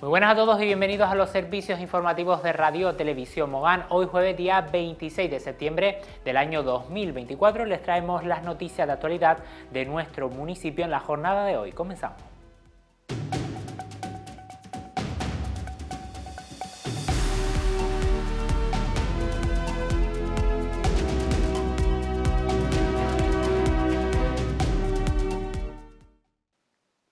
Muy buenas a todos y bienvenidos a los servicios informativos de Radio Televisión Mogán. Hoy jueves día 26 de septiembre del año 2024 les traemos las noticias de actualidad de nuestro municipio en la jornada de hoy. Comenzamos.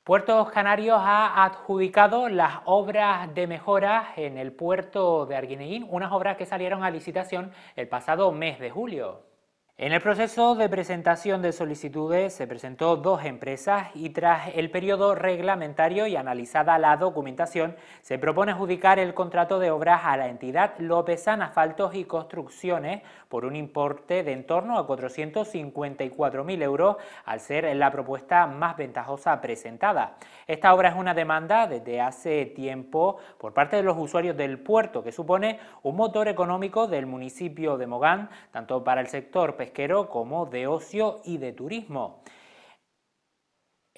Puertos Canarios ha adjudicado las obras de mejora en el puerto de Arguineguín, unas obras que salieron a licitación el pasado mes de julio. En el proceso de presentación de solicitudes se presentó dos empresas y tras el periodo reglamentario y analizada la documentación, se propone adjudicar el contrato de obras a la entidad San Asfaltos y Construcciones por un importe de en torno a 454.000 euros, al ser la propuesta más ventajosa presentada. Esta obra es una demanda desde hace tiempo por parte de los usuarios del puerto, que supone un motor económico del municipio de Mogán, tanto para el sector pesquero como de ocio y de turismo.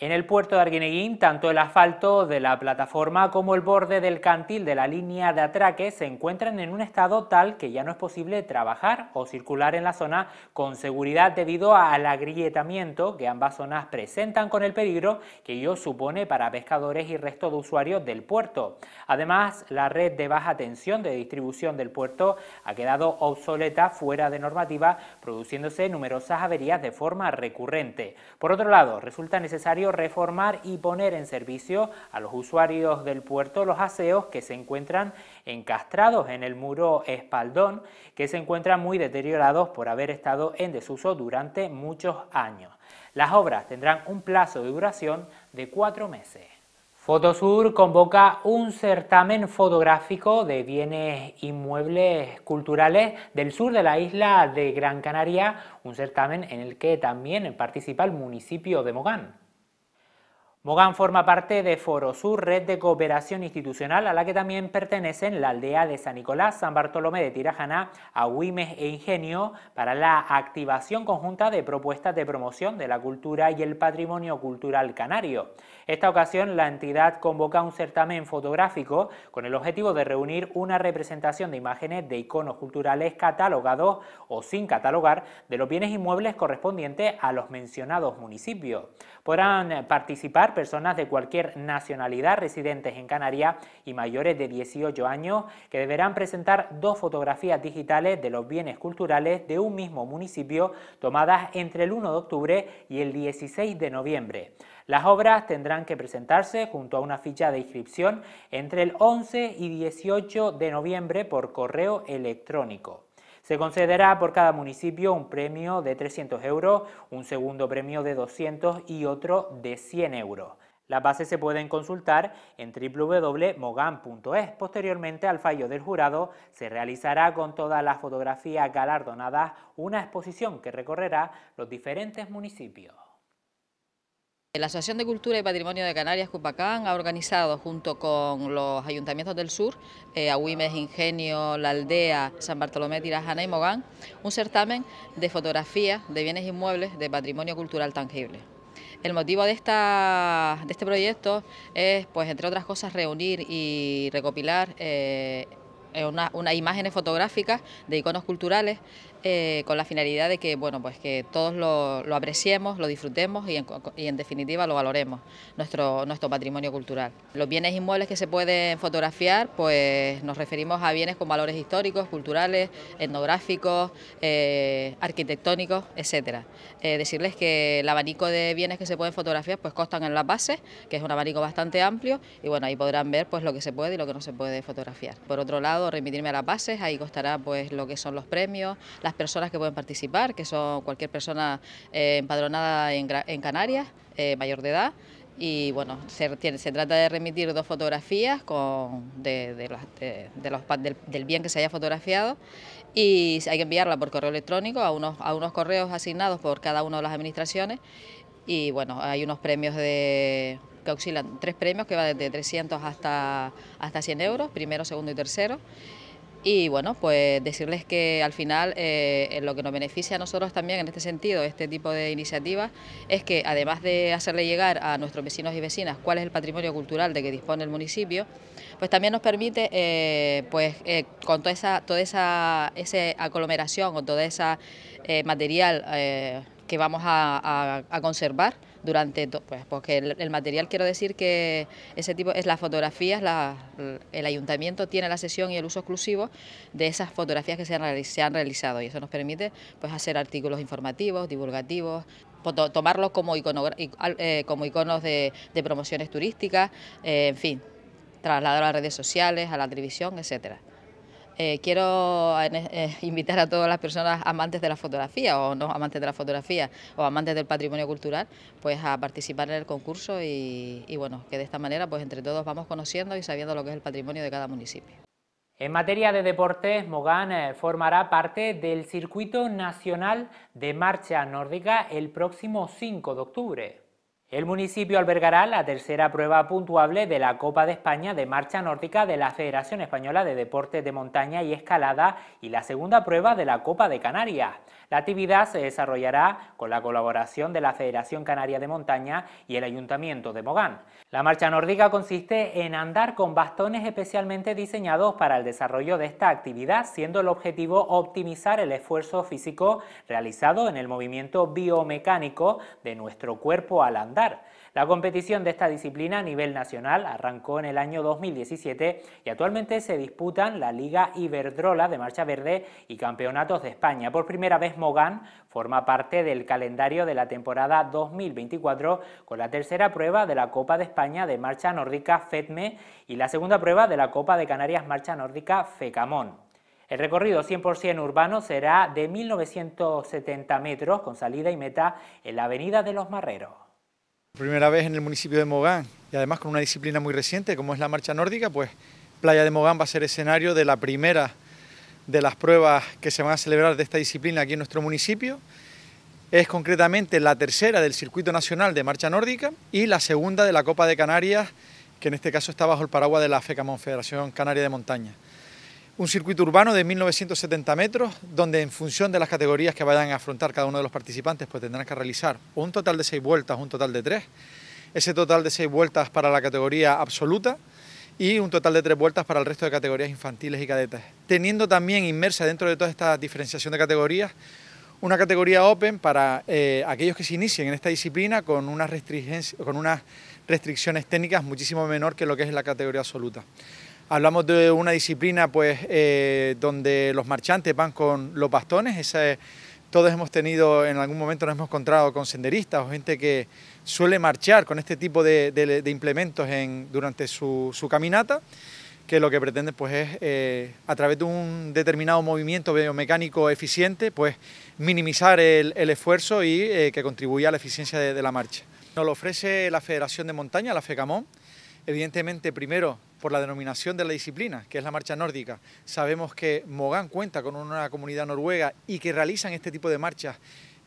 En el puerto de Arguineguín, tanto el asfalto de la plataforma como el borde del cantil de la línea de atraque se encuentran en un estado tal que ya no es posible trabajar o circular en la zona con seguridad debido al agrietamiento que ambas zonas presentan con el peligro que ello supone para pescadores y resto de usuarios del puerto. Además, la red de baja tensión de distribución del puerto ha quedado obsoleta fuera de normativa, produciéndose numerosas averías de forma recurrente. Por otro lado, resulta necesario reformar y poner en servicio a los usuarios del puerto los aseos que se encuentran encastrados en el muro espaldón, que se encuentran muy deteriorados por haber estado en desuso durante muchos años. Las obras tendrán un plazo de duración de cuatro meses. Fotosur convoca un certamen fotográfico de bienes inmuebles culturales del sur de la isla de Gran Canaria, un certamen en el que también participa el municipio de Mogán. Mogán forma parte de Sur, red de cooperación institucional a la que también pertenecen la aldea de San Nicolás, San Bartolomé de Tirajana, Agüimes e Ingenio para la activación conjunta de propuestas de promoción de la cultura y el patrimonio cultural canario. Esta ocasión la entidad convoca un certamen fotográfico con el objetivo de reunir una representación de imágenes de iconos culturales catalogados o sin catalogar de los bienes inmuebles correspondientes a los mencionados municipios. Podrán participar personas de cualquier nacionalidad residentes en Canarias y mayores de 18 años que deberán presentar dos fotografías digitales de los bienes culturales de un mismo municipio tomadas entre el 1 de octubre y el 16 de noviembre. Las obras tendrán que presentarse junto a una ficha de inscripción entre el 11 y 18 de noviembre por correo electrónico. Se concederá por cada municipio un premio de 300 euros, un segundo premio de 200 y otro de 100 euros. Las bases se pueden consultar en www.mogan.es. Posteriormente al fallo del jurado se realizará con todas las fotografías galardonadas una exposición que recorrerá los diferentes municipios. La Asociación de Cultura y Patrimonio de Canarias, Cupacán, ha organizado junto con los ayuntamientos del sur, eh, Ingenio, La Aldea, San Bartolomé, Tirajana y Mogán, un certamen de fotografía de bienes inmuebles de patrimonio cultural tangible. El motivo de, esta, de este proyecto es, pues, entre otras cosas, reunir y recopilar eh, unas imágenes fotográficas de iconos culturales eh, con la finalidad de que, bueno, pues que todos lo, apreciemos, lo disfrutemos y en, definitiva lo valoremos, nuestro, nuestro patrimonio cultural. Los bienes inmuebles que se pueden fotografiar, pues nos referimos a bienes con valores históricos, culturales, etnográficos, eh, arquitectónicos, etcétera. Eh, decirles que el abanico de bienes que se pueden fotografiar, pues costan en la bases, que es un abanico bastante amplio, y bueno, ahí podrán ver pues lo que se puede y lo que no se puede fotografiar. Por otro lado, remitirme a la bases, ahí costará pues lo que son los premios, las personas que pueden participar, que son cualquier persona eh, empadronada en, Canarias, eh, mayor de edad, y bueno, se, trata de remitir dos fotografías con, de, los, del, bien que se haya fotografiado y hay que enviarla por correo electrónico a unos, a unos correos asignados por cada una de las administraciones y bueno, hay unos premios de, que auxilan, tres premios que van desde 300 hasta, hasta 100 euros, primero, segundo y tercero. Y bueno, pues decirles que al final eh, lo que nos beneficia a nosotros también en este sentido, este tipo de iniciativas, es que además de hacerle llegar a nuestros vecinos y vecinas cuál es el patrimonio cultural de que dispone el municipio, pues también nos permite, eh, pues eh, con toda esa, toda esa, esa aglomeración, con todo ese material que vamos a conservar, durante todo, pues porque el, material quiero decir que ese tipo es las fotografías, el ayuntamiento tiene la sesión y el uso exclusivo de esas fotografías que se han, realizado y eso nos permite pues hacer artículos informativos, divulgativos, tomarlos como, eh, como iconos de, promociones turísticas, eh, en fin, trasladar a las redes sociales, a la televisión, etcétera. Eh, quiero eh, invitar a todas las personas amantes de la fotografía o no amantes de la fotografía o amantes del patrimonio cultural, pues a participar en el concurso y, bueno, que de esta manera pues entre todos vamos conociendo y sabiendo lo que es el patrimonio de cada municipio. En materia de deportes, Mogán eh, formará parte del Circuito Nacional de Marcha Nórdica el próximo 5 de octubre. El municipio albergará la tercera prueba puntuable de la Copa de España de Marcha Nórdica de la Federación Española de Deportes de Montaña y Escalada y la segunda prueba de la Copa de Canarias. La actividad se desarrollará con la colaboración de la Federación Canaria de Montaña y el Ayuntamiento de Mogán. La marcha nórdica consiste en andar con bastones especialmente diseñados para el desarrollo de esta actividad, siendo el objetivo optimizar el esfuerzo físico realizado en el movimiento biomecánico de nuestro cuerpo al andar la competición de esta disciplina a nivel nacional arrancó en el año 2017 y actualmente se disputan la Liga Iberdrola de Marcha Verde y Campeonatos de España. Por primera vez Mogán forma parte del calendario de la temporada 2024 con la tercera prueba de la Copa de España de Marcha Nórdica FEDME y la segunda prueba de la Copa de Canarias Marcha Nórdica FECAMON. El recorrido 100% urbano será de 1.970 metros con salida y meta en la Avenida de los Marreros. Primera vez en el municipio de Mogán y además con una disciplina muy reciente como es la marcha nórdica, pues Playa de Mogán va a ser escenario de la primera de las pruebas que se van a celebrar de esta disciplina aquí en nuestro municipio. Es concretamente la tercera del Circuito Nacional de Marcha Nórdica y la segunda de la Copa de Canarias, que en este caso está bajo el paraguas de la FECA Federación Canaria de Montaña un circuito urbano de 1970 metros, donde en función de las categorías que vayan a afrontar cada uno de los participantes, pues tendrán que realizar un total de seis vueltas, un total de tres. Ese total de seis vueltas para la categoría absoluta y un total de tres vueltas para el resto de categorías infantiles y cadetes. Teniendo también inmersa dentro de toda esta diferenciación de categorías una categoría open para eh, aquellos que se inicien en esta disciplina con unas restricciones técnicas muchísimo menor que lo que es la categoría absoluta. Hablamos de una disciplina pues, eh, donde los marchantes van con los bastones. todos hemos tenido, en algún momento nos hemos encontrado con senderistas o gente que suele marchar con este tipo de, implementos durante su, caminata, que lo que pretende pues, es, eh, a través de un determinado movimiento biomecánico eficiente, pues, minimizar el, esfuerzo y eh, que contribuya a la eficiencia de, de la marcha. Nos lo ofrece la Federación de Montaña, la FECAMON, Evidentemente, primero, por la denominación de la disciplina, que es la marcha nórdica. Sabemos que Mogán cuenta con una comunidad noruega y que realizan este tipo de marchas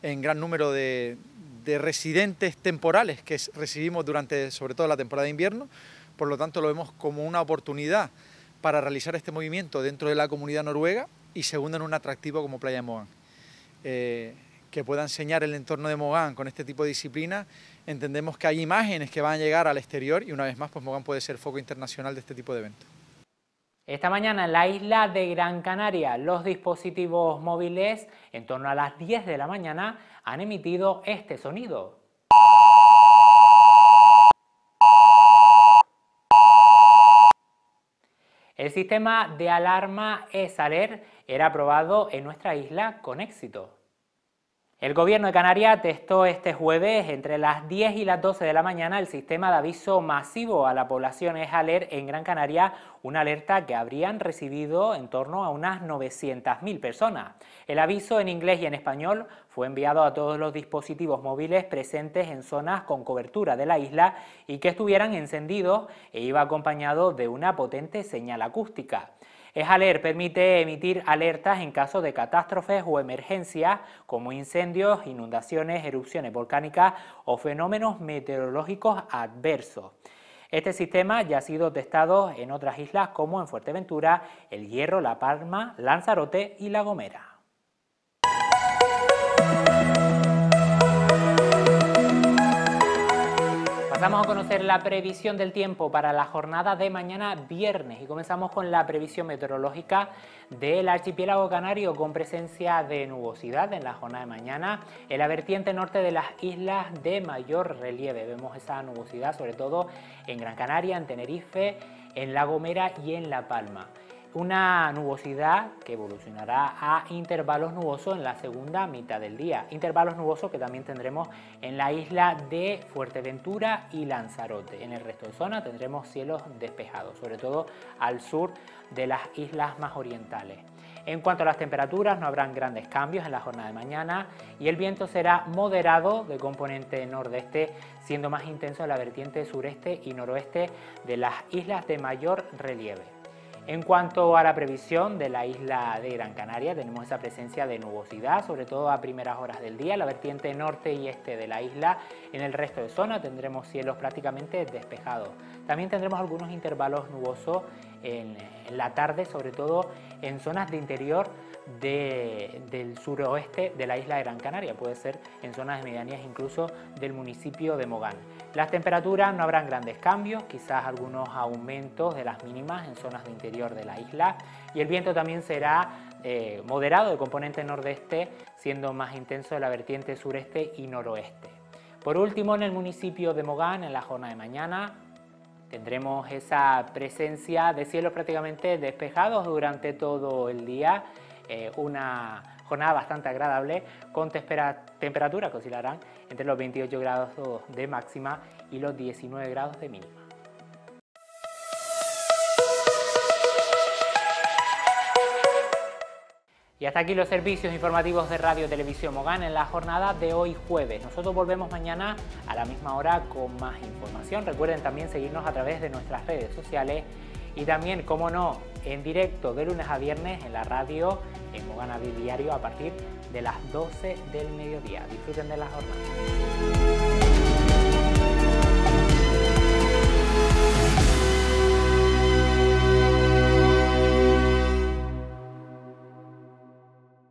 en gran número de, residentes temporales que recibimos durante, sobre todo, la temporada de invierno. Por lo tanto, lo vemos como una oportunidad para realizar este movimiento dentro de la comunidad noruega y segundo en un atractivo como Playa Mogán. Eh, que pueda enseñar el entorno de Mogán con este tipo de disciplina, entendemos que hay imágenes que van a llegar al exterior y una vez más, pues Mogán puede ser foco internacional de este tipo de eventos. Esta mañana en la isla de Gran Canaria, los dispositivos móviles, en torno a las 10 de la mañana, han emitido este sonido. El sistema de alarma ESALER era aprobado en nuestra isla con éxito. El gobierno de Canarias testó este jueves entre las 10 y las 12 de la mañana el sistema de aviso masivo a la población EJALER en Gran Canaria, una alerta que habrían recibido en torno a unas 900.000 personas. El aviso en inglés y en español fue enviado a todos los dispositivos móviles presentes en zonas con cobertura de la isla y que estuvieran encendidos e iba acompañado de una potente señal acústica. Es permite emitir alertas en caso de catástrofes o emergencias como incendios, inundaciones, erupciones volcánicas o fenómenos meteorológicos adversos. Este sistema ya ha sido testado en otras islas como en Fuerteventura, El Hierro, La Palma, Lanzarote y La Gomera. Vamos a conocer la previsión del tiempo para la jornada de mañana viernes y comenzamos con la previsión meteorológica del archipiélago canario con presencia de nubosidad en la jornada de mañana en la vertiente norte de las islas de mayor relieve. Vemos esa nubosidad sobre todo en Gran Canaria, en Tenerife, en La Gomera y en La Palma una nubosidad que evolucionará a intervalos nubosos en la segunda mitad del día. Intervalos nubosos que también tendremos en la isla de Fuerteventura y Lanzarote. En el resto de zona tendremos cielos despejados, sobre todo al sur de las islas más orientales. En cuanto a las temperaturas, no habrán grandes cambios en la jornada de mañana y el viento será moderado de componente nordeste, siendo más intenso en la vertiente sureste y noroeste de las islas de mayor relieve. En cuanto a la previsión de la isla de Gran Canaria, tenemos esa presencia de nubosidad, sobre todo a primeras horas del día. La vertiente norte y este de la isla, en el resto de zona tendremos cielos prácticamente despejados. También tendremos algunos intervalos nubosos en, la tarde, sobre todo en zonas de interior de, del suroeste de la isla de Gran Canaria, puede ser en zonas de medianías incluso del municipio de Mogán. Las temperaturas no habrán grandes cambios, quizás algunos aumentos de las mínimas en zonas de interior de la isla y el viento también será eh, moderado de componente nordeste, siendo más intenso de la vertiente sureste y noroeste. Por último, en el municipio de Mogán, en la jornada de mañana, tendremos esa presencia de cielos prácticamente despejados durante todo el día eh, una jornada bastante agradable con temperatura que oscilarán entre los 28 grados de máxima y los 19 grados de mínima. Y hasta aquí los servicios informativos de Radio Televisión Mogán en la jornada de hoy jueves. Nosotros volvemos mañana a la misma hora con más información. Recuerden también seguirnos a través de nuestras redes sociales y también, como no, en directo de lunes a viernes en la radio en Mogana Diario a partir de las 12 del mediodía. Disfruten de la jornada.